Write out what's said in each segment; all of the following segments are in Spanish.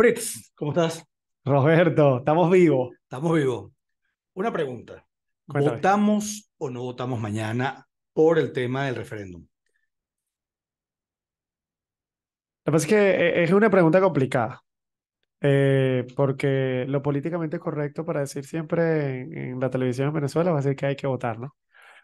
Fritz, ¿cómo estás? Roberto, estamos vivos. Estamos vivos. Una pregunta. ¿Votamos o no votamos mañana por el tema del referéndum? Lo que pasa es que eh, es una pregunta complicada, eh, porque lo políticamente correcto para decir siempre en, en, la televisión en Venezuela va a ser que hay que votar, ¿no?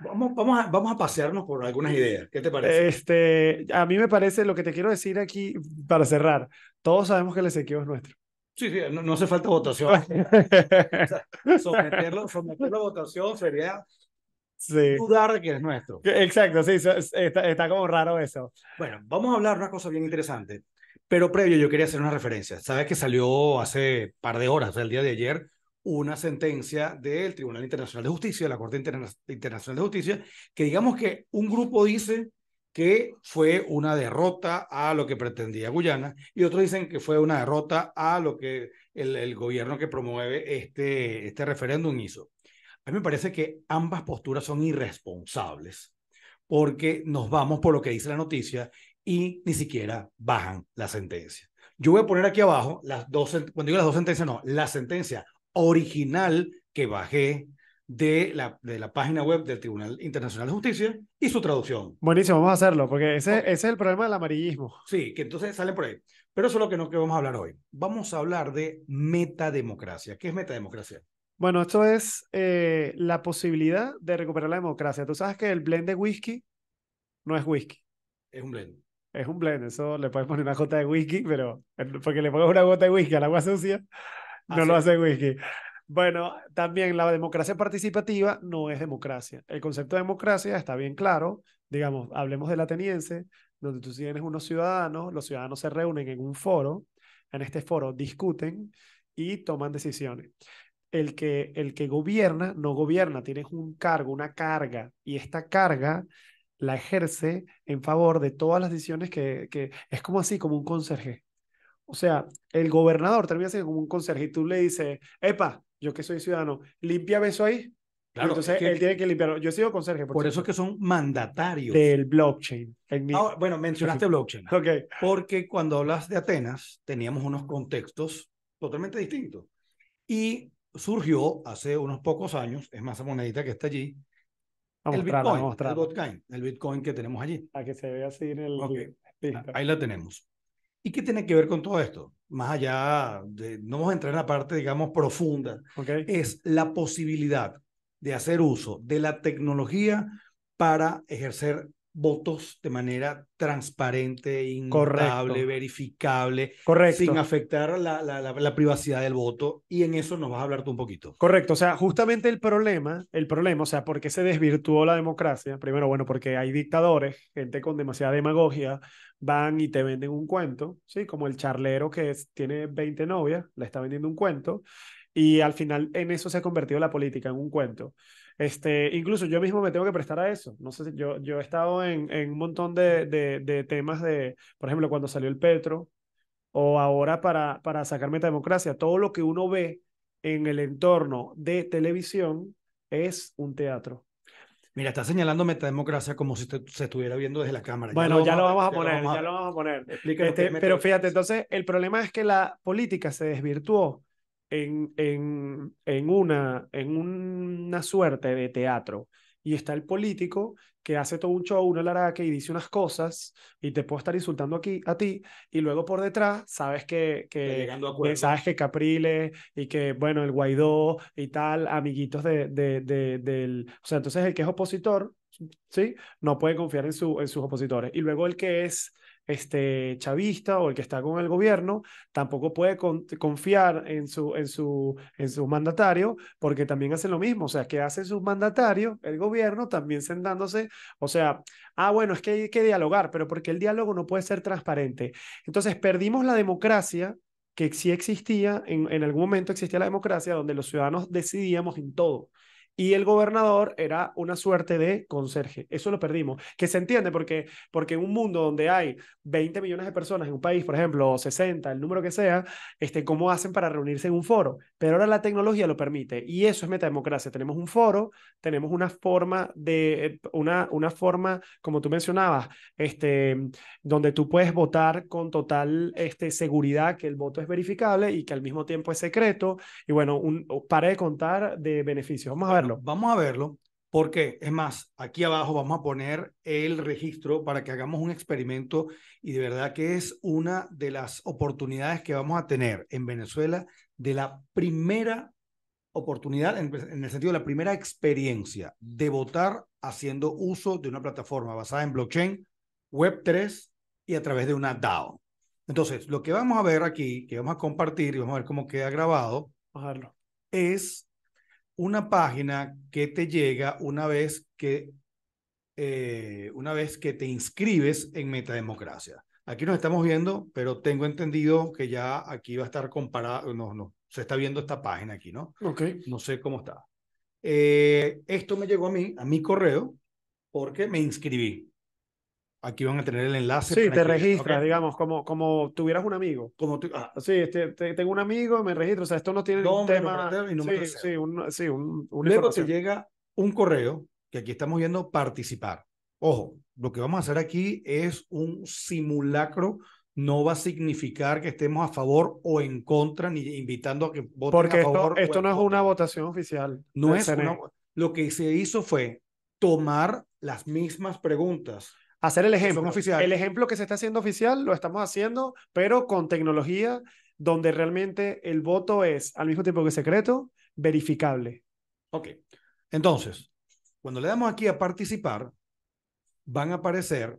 Vamos, vamos, a, vamos a pasearnos por algunas ideas. ¿Qué te parece? Este, a mí me parece lo que te quiero decir aquí para cerrar. Todos sabemos que el Ezequiel es nuestro. Sí, sí, no, hace falta votación. someterlo, a votación sería dudar de que es nuestro. Exacto, sí, está, está, como raro eso. Bueno, vamos a hablar de una cosa bien interesante, pero previo yo quería hacer una referencia. Sabes que salió hace par de horas, el día de ayer, una sentencia del Tribunal Internacional de Justicia, de la Corte Internacional de Justicia, que digamos que un grupo dice que fue una derrota a lo que pretendía Guyana y otros dicen que fue una derrota a lo que el, el gobierno que promueve este, este referéndum hizo. A mí me parece que ambas posturas son irresponsables porque nos vamos por lo que dice la noticia y ni siquiera bajan la sentencia. Yo voy a poner aquí abajo las dos, cuando digo las dos sentencias, no, la sentencia original que bajé de la, de la página web del Tribunal Internacional de Justicia y su traducción. Buenísimo, vamos a hacerlo, porque ese, ese es el problema del amarillismo. Sí, que entonces sale por ahí. Pero eso es lo que, no, que vamos a hablar hoy. Vamos a hablar de metademocracia. ¿Qué es metademocracia? Bueno, esto es eh, la posibilidad de recuperar la democracia. Tú sabes que el blend de whisky no es whisky. Es un blend. Es un blend, eso le puedes poner una gota de whisky, pero porque le pones una gota de whisky al agua sucia, no lo hace whisky. Bueno, también la democracia participativa no es democracia. El concepto de democracia está bien claro. Digamos, hablemos del ateniense, donde tú tienes unos ciudadanos, los ciudadanos se reúnen en un foro, en este foro discuten y toman decisiones. El que, el que gobierna no gobierna, tienes un cargo, una carga, y esta carga la ejerce en favor de todas las decisiones que, que es como así, como un conserje. O sea, el gobernador termina siendo como un conserje y tú le dices, epa, yo que soy ciudadano, limpia eso ahí. Entonces él tiene que limpiarlo. Yo he sido conserje. Por, eso es que son mandatarios. Del blockchain. bueno, mencionaste blockchain. okay. Porque cuando hablas de Atenas, teníamos unos contextos totalmente distintos. Y surgió hace unos pocos años, es más, esa monedita que está allí, el Bitcoin, el Bitcoin, el Bitcoin que tenemos allí. A que se vea así el... Ahí la tenemos. ¿Y qué tiene que ver con todo esto? Más allá, de, no vamos a entrar en la parte, digamos, profunda. Es la posibilidad de hacer uso de la tecnología para ejercer votos de manera transparente, inmutable, verificable, Correcto. sin afectar la, la, la, privacidad del voto. Y en eso nos vas a hablar tú un poquito. Correcto, o sea, justamente el problema, el problema, o sea, ¿por qué se desvirtuó la democracia? Primero, bueno, porque hay dictadores, gente con demasiada demagogia, van y te venden un cuento, ¿sí? Como el charlero que tiene 20 novias, le está vendiendo un cuento, y al final en eso se ha convertido la política, en un cuento. Este, incluso yo mismo me tengo que prestar a eso. No sé, yo, yo he estado en, en un montón de, de, temas de, por ejemplo, cuando salió el Petro o ahora para, para sacar Metademocracia. Todo lo que uno ve en el entorno de televisión es un teatro. Mira, está señalando metademocracia como si se estuviera viendo desde la cámara. Bueno, ya lo vamos, a, poner, ya lo vamos a poner. pero fíjate, entonces el problema es que la política se desvirtuó en, en, una, en una suerte de teatro. Y está el político que hace todo un show, una que y dice unas cosas y te puedo estar insultando aquí a ti y luego por detrás sabes que, que, sabes que Caprile y que bueno el Guaidó y tal amiguitos de, de, de, del o sea entonces el que es opositor sí no puede confiar en su en sus opositores y luego el que es este, chavista o el que está con el gobierno tampoco puede confiar en su, en, su, en su mandatario porque también hacen lo mismo. O sea, que hace su mandatario el gobierno también sentándose. O sea, ah, bueno, es que hay que dialogar, pero porque el diálogo no puede ser transparente. Entonces, perdimos la democracia que sí existía, en, en algún momento existía la democracia donde los ciudadanos decidíamos en todo y el gobernador era una suerte de conserje. Eso lo perdimos, que se entiende porque, porque en un mundo donde hay 20 millones de personas en un país, por ejemplo, o 60, el número que sea, este, ¿cómo hacen para reunirse en un foro? Pero ahora la tecnología lo permite y eso es metademocracia. Tenemos un foro, tenemos una forma de, una, una forma, como tú mencionabas, este, donde tú puedes votar con total este, seguridad que el voto es verificable y que al mismo tiempo es secreto. Y bueno, un, para de contar de beneficios. Vamos a verlo. Vamos a verlo. Porque, es más, aquí abajo vamos a poner el registro para que hagamos un experimento y de verdad que es una de las oportunidades que vamos a tener en Venezuela de la primera oportunidad, en, el sentido de la primera experiencia de votar haciendo uso de una plataforma basada en blockchain, Web3 y a través de una DAO. Entonces, lo que vamos a ver aquí, que vamos a compartir y vamos a ver cómo queda grabado, es una página que te llega una vez que, eh, una vez que te inscribes en Metademocracia. Aquí nos estamos viendo, pero tengo entendido que ya aquí va a estar comparado, no, no, se está viendo esta página aquí, ¿no? Ok. No sé cómo está. Eh, esto me llegó a mí, a mi correo, porque me inscribí. Aquí van a tener el enlace. Sí, te registras, digamos, como, como tuvieras un amigo. Como ah. sí, este, tengo un amigo, me registro. O sea, esto no tiene ningún tema. sí, sí, un, sí, un, Luego te llega un correo, que aquí estamos viendo participar. Ojo, lo que vamos a hacer aquí es un simulacro no va a significar que estemos a favor o en contra, ni invitando a que voten a favor. Porque esto, no es una votación oficial. No es Lo que se hizo fue tomar las mismas preguntas. Hacer el ejemplo. El ejemplo que se está haciendo oficial lo estamos haciendo, pero con tecnología donde realmente el voto es, al mismo tiempo que secreto, verificable. Ok. Entonces, cuando le damos aquí a participar, van a aparecer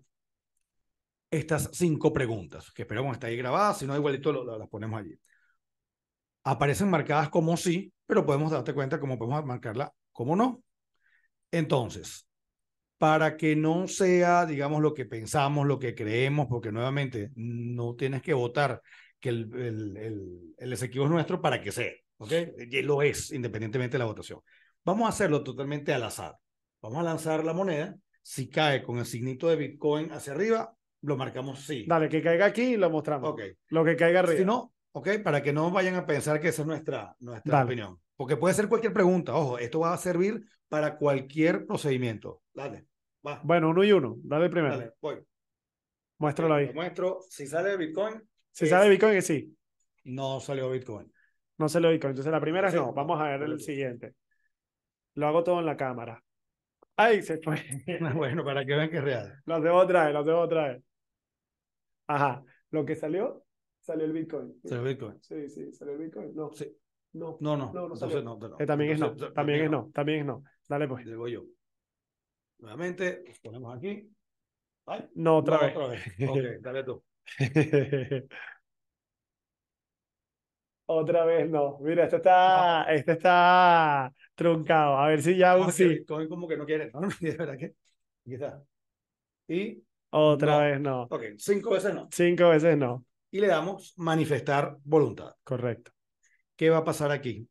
estas cinco preguntas, que esperamos estar ahí grabadas, si no igualito las ponemos allí. Aparecen marcadas como sí, pero podemos darte cuenta cómo podemos marcarla como no. Entonces, para que no sea, digamos, lo que pensamos, lo que creemos, porque nuevamente no tienes que votar que el, el, el, es nuestro para que sea, ¿ok? Y lo es, independientemente de la votación. Vamos a hacerlo totalmente al azar. Vamos a lanzar la moneda si cae con el signito de Bitcoin hacia arriba, lo marcamos sí. Dale, que caiga aquí y lo mostramos. Ok. Lo que caiga arriba. Si no, ok, para que no vayan a pensar que esa es nuestra, nuestra opinión. Porque puede ser cualquier pregunta. Ojo, esto va a servir para cualquier procedimiento. Dale, Bueno, uno y uno. Dale primero. Dale, voy. Muéstralo ahí. Lo muestro. Si sale Bitcoin. Si sale sale Bitcoin, es sí. No salió Bitcoin. No salió Bitcoin. Entonces la primera es no. Vamos a ver el siguiente. Lo hago todo en la cámara. Ahí se fue. bueno, para que vean que es real. Lo debo vez, lo debo vez. Ajá. Lo que salió, salió el Bitcoin. Salió el Bitcoin. Sí, sí, salió el Bitcoin. No. Sí. No, no, no. no, no, no, eh, también es no, también es no, también es no. Dale pues. voy yo. Nuevamente, los ponemos aquí. no, otra vez. Otra vez. ok, dale tú. otra vez no. Mira, este está, este está truncado. A ver si ya. Como, sí. como, que no quieren, ¿no? De verdad que. Y. Otra vez no. Ok, cinco veces no. Cinco veces no. Y le damos manifestar voluntad. Correcto. ¿Qué va a pasar aquí?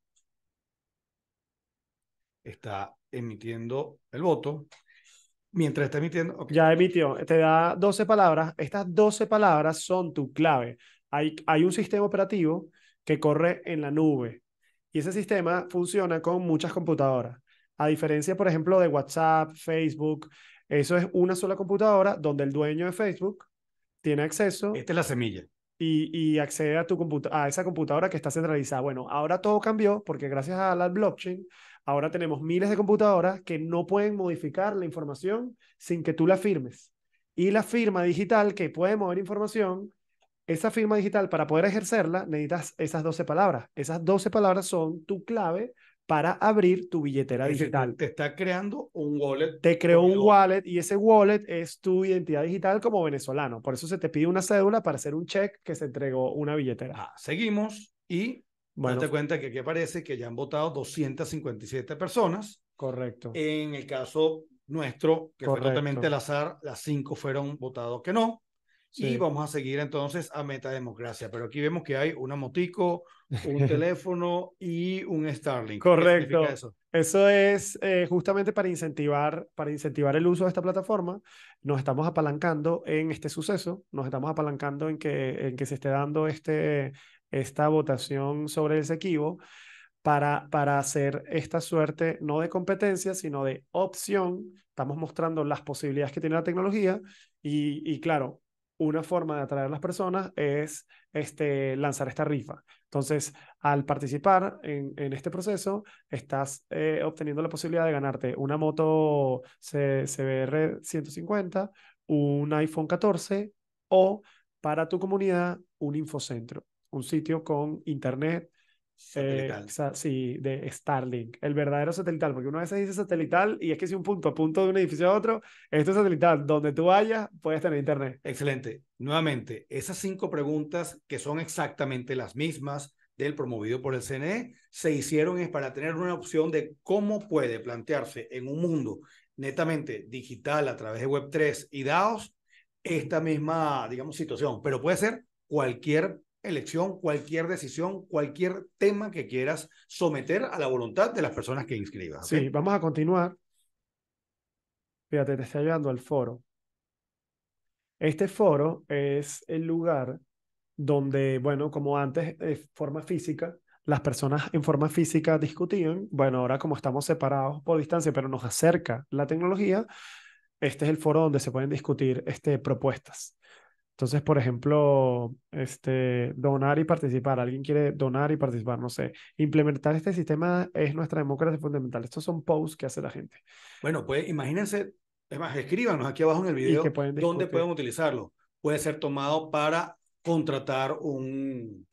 Está emitiendo el voto. Mientras está emitiendo. Ya emitió. Te da 12 palabras. Estas 12 palabras son tu clave. Hay, hay un sistema operativo que corre en la nube y ese sistema funciona con muchas computadoras. A diferencia, por ejemplo, de WhatsApp, Facebook, eso es una sola computadora donde el dueño de Facebook tiene acceso. Esta es la semilla. Y, accede a, tu a esa computadora que está centralizada. Bueno, ahora todo cambió porque gracias a la blockchain, ahora tenemos miles de computadoras que no pueden modificar la información sin que tú la firmes. Y la firma digital que puede mover información esa firma digital, para poder ejercerla, necesitas esas 12 palabras. Esas 12 palabras son tu clave para abrir tu billetera digital. te está creando un wallet. Te creó un wallet y ese wallet es tu identidad digital como venezolano. Por eso se te pide una cédula para hacer un check que se entregó una billetera. Ah, seguimos y bueno, date cuenta que aquí aparece que ya han votado 257 personas. Correcto. En el caso nuestro, que fue totalmente al azar, las cinco fueron votados que no. Y vamos a seguir entonces a democracia Pero aquí vemos que hay una motico, un teléfono y un Starlink. Correcto. eso? eso? es eh, justamente para incentivar, para incentivar el uso de esta plataforma. Nos estamos apalancando en este suceso, nos estamos apalancando en que, en que se esté dando este, esta votación sobre el Sequivo para, para hacer esta suerte no de competencia, sino de opción. Estamos mostrando las posibilidades que tiene la tecnología y, y claro, una forma de atraer a las personas es este, lanzar esta rifa. Entonces, al participar en, este proceso, estás eh, obteniendo la posibilidad de ganarte una moto CBR 150, un iPhone 14 o para tu comunidad un infocentro, un sitio con internet, Satelital. Eh, sí, de Starlink, el verdadero satelital, porque uno a veces dice satelital y es que si un punto a punto de un edificio a otro, esto es satelital, donde tú vayas puedes tener internet. Excelente. Nuevamente, esas cinco preguntas que son exactamente las mismas del promovido por el CNE se hicieron es para tener una opción de cómo puede plantearse en un mundo netamente digital a través de Web3 y DAOs esta misma, digamos, situación, pero puede ser cualquier elección, cualquier decisión, cualquier tema que quieras someter a la voluntad de las personas que inscribas. Sí, vamos a continuar. Fíjate, te está llevando al foro. Este foro es el lugar donde, bueno, como antes, de eh, forma física, las personas en forma física discutían, bueno, ahora como estamos separados por distancia, pero nos acerca la tecnología, este es el foro donde se pueden discutir este, propuestas. Entonces, por ejemplo, este, donar y participar. Alguien quiere donar y participar, no sé. Implementar este sistema es nuestra democracia fundamental. Estos son posts que hace la gente. Bueno, pues imagínense, es más, escríbanos aquí abajo en el video dónde pueden utilizarlo. Puede ser tomado para contratar un,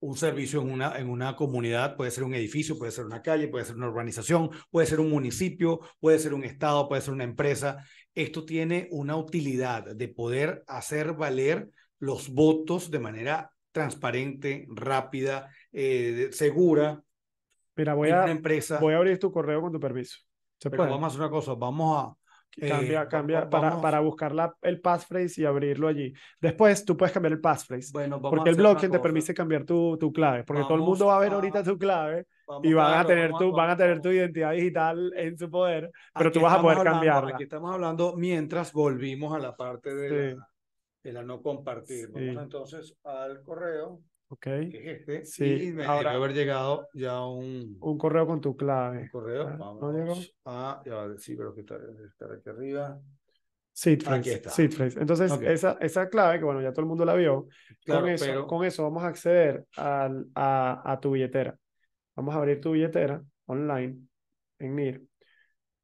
un servicio en una, en una comunidad, puede ser un edificio, puede ser una calle, puede ser una urbanización, puede ser un municipio, puede ser un estado, puede ser una empresa esto tiene una utilidad de poder hacer valer los votos de manera transparente, rápida, eh, segura. Mira, voy a, empresa. voy a abrir tu correo con tu permiso. Pero vamos a hacer una cosa, vamos a... cambiar eh, cambia, para, para, buscar la, el passphrase y abrirlo allí. Después tú puedes cambiar el passphrase. Bueno, porque el blockchain te permite cambiar tu, tu clave. Porque todo el mundo va a ver ahorita tu clave y van a tener tu, van a tener tu identidad digital en su poder, pero tú vas a poder cambiarla. Aquí estamos hablando mientras volvimos a la parte de, la, de la, no compartir. Vamos entonces al correo. Ok. es este. Sí. me Ahora, haber llegado ya un... Un correo con tu clave. correo. Ah, vamos ya sí, pero que está, aquí arriba. Seedphrase. Entonces, esa, esa clave, que bueno, ya todo el mundo la vio, con, eso, con eso vamos a acceder al, a, a tu billetera. Vamos a abrir tu billetera online en NIR,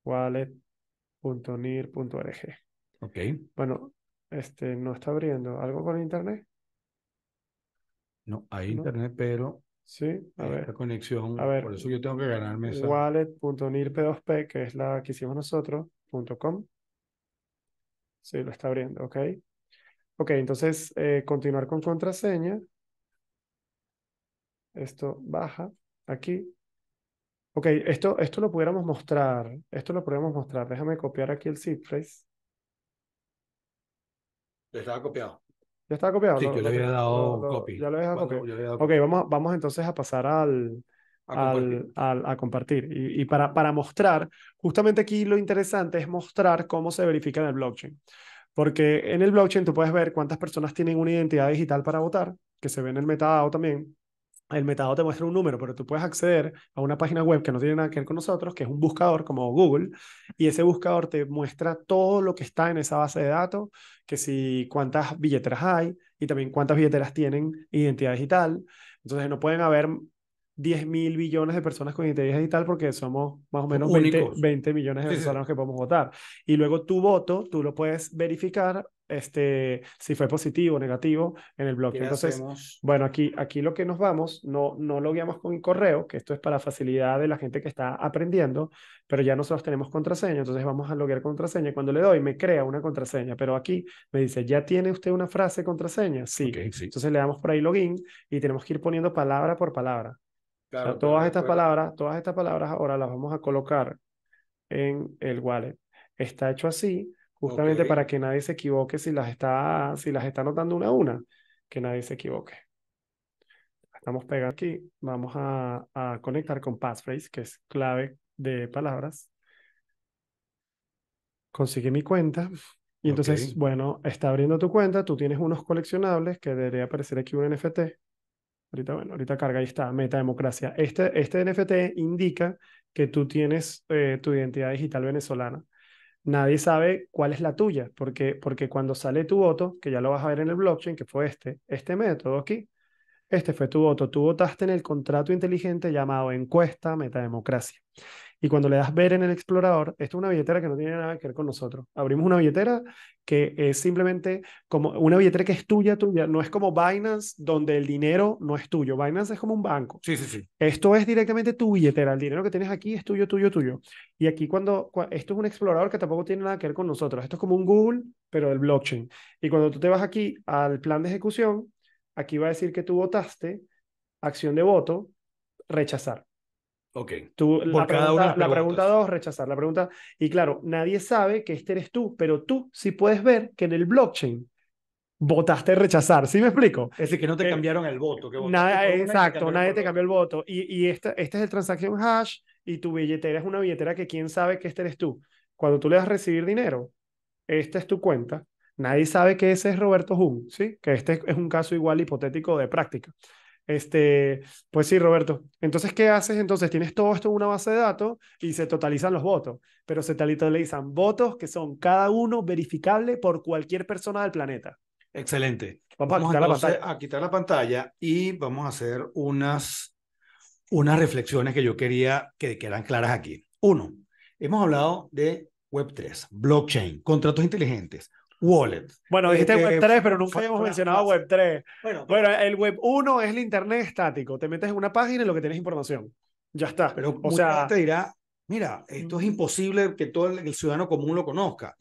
wallet.nir.org. Ok. Bueno, este, no está abriendo. ¿Algo con internet? No, hay internet, pero Sí, a ver la conexión. A ver, por eso yo tengo que ganarme esa. Wallet.nirp2p, que es la que hicimos nosotros, .com. Sí, lo está abriendo, ok. Ok, entonces eh, continuar con contraseña. Esto baja. Aquí. Ok, esto, esto lo pudiéramos mostrar. Esto lo pudiéramos mostrar. Déjame copiar aquí el zip phrase. Ya estaba copiado. ¿Ya estaba copiado? Sí, yo le había dado copy. Ya lo había dado copy. ok, vamos, vamos entonces a pasar al, a compartir. compartir. Y, para, para mostrar, justamente aquí lo interesante es mostrar cómo se verifica en el blockchain. Porque en el blockchain tú puedes ver cuántas personas tienen una identidad digital para votar, que se ve en el metadado también el metadado te muestra un número, pero tú puedes acceder a una página web que no tiene nada que ver con nosotros, que es un buscador como Google, y ese buscador te muestra todo lo que está en esa base de datos, que si cuántas billeteras hay y también cuántas billeteras tienen identidad digital. Entonces no pueden haber 10 mil billones de personas con identidad digital porque somos más o menos 20, millones de personas que podemos votar. Y luego tu voto, tú lo puedes verificar este, si fue positivo o negativo en el bloque. Entonces, bueno, aquí, aquí lo que nos vamos, no, no lo guiamos con correo, que esto es para facilidad de la gente que está aprendiendo, pero ya nosotros tenemos contraseña, entonces vamos a loguear contraseña. Cuando le doy, me crea una contraseña, pero aquí me dice, ¿ya tiene usted una frase contraseña? Sí. Entonces le damos por ahí login y tenemos que ir poniendo palabra por palabra. todas estas palabras, todas estas palabras ahora las vamos a colocar en el wallet. Está hecho así justamente para que nadie se equivoque si las está, si las está anotando una a una, que nadie se equivoque. Estamos pegando aquí, vamos a, conectar con passphrase, que es clave de palabras. Consigue mi cuenta. Y entonces, bueno, está abriendo tu cuenta, tú tienes unos coleccionables que debería aparecer aquí un NFT. Ahorita, bueno, ahorita carga, ahí está, Meta Democracia. Este, este NFT indica que tú tienes eh, tu identidad digital venezolana nadie sabe cuál es la tuya, porque, porque cuando sale tu voto, que ya lo vas a ver en el blockchain, que fue este, este método aquí, este fue tu voto, tú votaste en el contrato inteligente llamado encuesta metademocracia. Y cuando le das ver en el explorador, esto es una billetera que no tiene nada que ver con nosotros. Abrimos una billetera que es simplemente como una billetera que es tuya, tuya. No es como Binance, donde el dinero no es tuyo. Binance es como un banco. Sí, sí, sí. Esto es directamente tu billetera. El dinero que tienes aquí es tuyo, tuyo, tuyo. Y aquí cuando, cuando esto es un explorador que tampoco tiene nada que ver con nosotros. Esto es como un Google, pero el blockchain. Y cuando tú te vas aquí al plan de ejecución, aquí va a decir que tú votaste, acción de voto, rechazar. Ok. Tú, Por la, cada pregunta, una la pregunta dos, rechazar. La pregunta, y claro, nadie sabe que este eres tú, pero tú sí puedes ver que en el blockchain votaste rechazar, ¿sí me explico? Es decir, que no te eh, cambiaron el voto. nada, exacto, nadie te cambió el voto. Y, esta, este es el transaction hash y tu billetera es una billetera que quién sabe que este eres tú. Cuando tú le das a recibir dinero, esta es tu cuenta. Nadie sabe que ese es Roberto Jun, ¿sí? Que este es un caso igual hipotético de práctica. Este, pues sí, Roberto. Entonces, ¿qué haces? Entonces, tienes todo esto en una base de datos y se totalizan los votos, pero se totalizan votos que son cada uno verificable por cualquier persona del planeta. Excelente. Vamos, a, quitar la pantalla y vamos a hacer unas, unas reflexiones que yo quería que quedaran claras aquí. Uno, hemos hablado de Web3, blockchain, contratos inteligentes, Wallet. Bueno, dijiste eh, Web 3, pero nunca habíamos mencionado Web 3. Pues bueno, el Web 1 es el Internet estático. Te metes en una página y lo que tienes es información. Ya está. Pero o sea, te dirá, mira, mm. esto es imposible que todo el, ciudadano común lo conozca.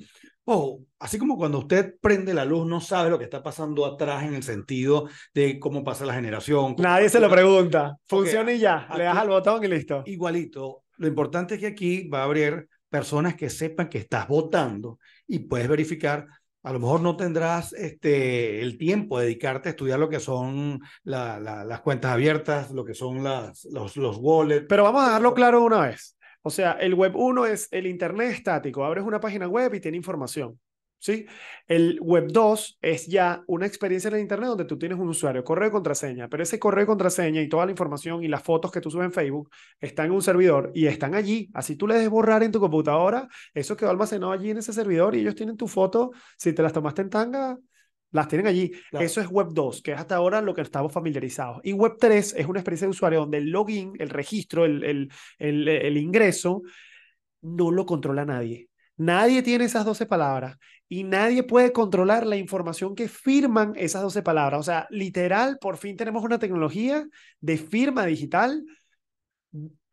O así como cuando usted prende la luz no sabe lo que está pasando atrás en el sentido de cómo pasa la generación. Nadie se lo pregunta. Funciona y ya. Le das al botón y listo. Igualito. Lo importante es que aquí va a abrir personas que sepan que estás votando y puedes verificar a lo mejor no tendrás este, el tiempo de dedicarte a estudiar lo que son las cuentas abiertas, lo que son los, los wallets. Pero vamos a dejarlo claro una vez. O sea, el web 1 es el Internet estático. Abres una página web y tiene información. ¿sí? El Web 2 es ya una experiencia en el Internet donde tú tienes un usuario, correo y contraseña, pero ese correo y contraseña y toda la información y las fotos que tú subes en Facebook están en un servidor y están allí. Así tú le des borrar en tu computadora, eso quedó almacenado allí en ese servidor y ellos tienen tu foto, si te las tomaste en tanga, las tienen allí. Eso es Web 2, que es hasta ahora lo que estamos familiarizados. Y Web 3 es una experiencia de usuario donde el login, el registro, el ingreso, no lo controla nadie. Nadie tiene esas 12 palabras y nadie puede controlar la información que firman esas 12 palabras. O sea, literal, por fin tenemos una tecnología de firma digital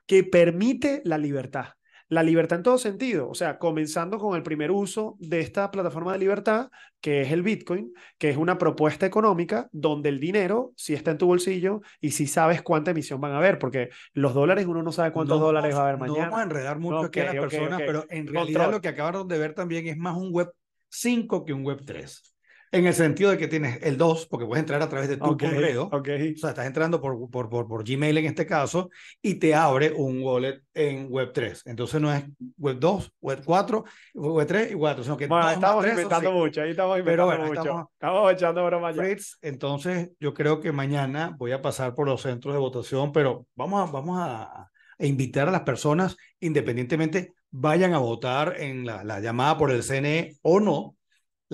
que permite la libertad la libertad en todo sentido, o sea, comenzando con el primer uso de esta plataforma de libertad, que es el Bitcoin, que es una propuesta económica donde el dinero si está en tu bolsillo y si sabes cuánta emisión van a haber, porque los dólares uno no sabe cuántos dólares va a haber mañana. No vamos a enredar mucho que aquí a las personas, pero en realidad lo que acabaron de ver también es más un web 5 que un web 3. En el sentido de que tienes el 2, porque puedes entrar a través de tu correo. O sea, estás entrando por, por, por, por, Gmail en este caso y te abre un wallet en Web3. Entonces no es Web2, Web4, Web3 y 4. Sino que bueno, estamos inventando mucho, ahí estamos inventando mucho. Estamos, echando broma ya. entonces yo creo que mañana voy a pasar por los centros de votación, pero vamos a, vamos a, invitar a las personas, independientemente, vayan a votar en la llamada por el CNE o no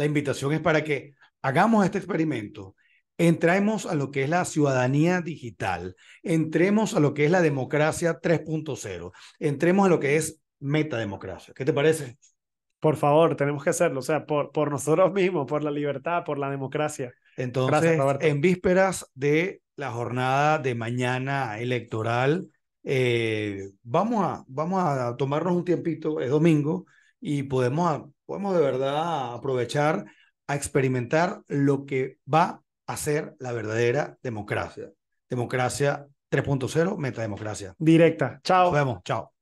la invitación es para que hagamos este experimento, entremos a lo que es la ciudadanía digital, entremos a lo que es la democracia 3.0, entremos a lo que es metademocracia. ¿Qué te parece? Por favor, tenemos que hacerlo, o sea, por, por nosotros mismos, por la libertad, por la democracia. Entonces, en vísperas de la jornada de mañana electoral, eh, vamos, a, vamos a tomarnos un tiempito, es domingo, y podemos podemos de verdad aprovechar a experimentar lo que va a ser la verdadera democracia. Democracia 3.0, metademocracia. Directa. Chao. Nos vemos. Chao.